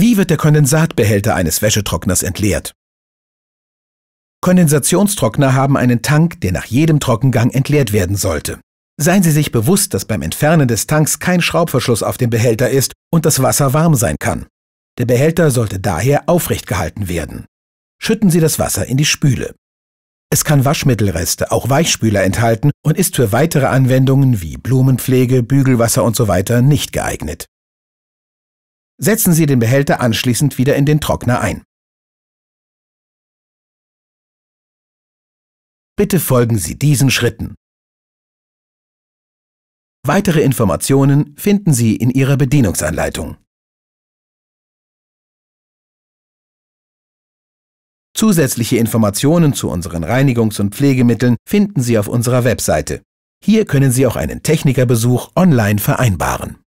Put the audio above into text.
Wie wird der Kondensatbehälter eines Wäschetrockners entleert? Kondensationstrockner haben einen Tank, der nach jedem Trockengang entleert werden sollte. Seien Sie sich bewusst, dass beim Entfernen des Tanks kein Schraubverschluss auf dem Behälter ist und das Wasser warm sein kann. Der Behälter sollte daher aufrecht gehalten werden. Schütten Sie das Wasser in die Spüle. Es kann Waschmittelreste, auch Weichspüler enthalten und ist für weitere Anwendungen wie Blumenpflege, Bügelwasser usw. So nicht geeignet. Setzen Sie den Behälter anschließend wieder in den Trockner ein. Bitte folgen Sie diesen Schritten. Weitere Informationen finden Sie in Ihrer Bedienungsanleitung. Zusätzliche Informationen zu unseren Reinigungs- und Pflegemitteln finden Sie auf unserer Webseite. Hier können Sie auch einen Technikerbesuch online vereinbaren.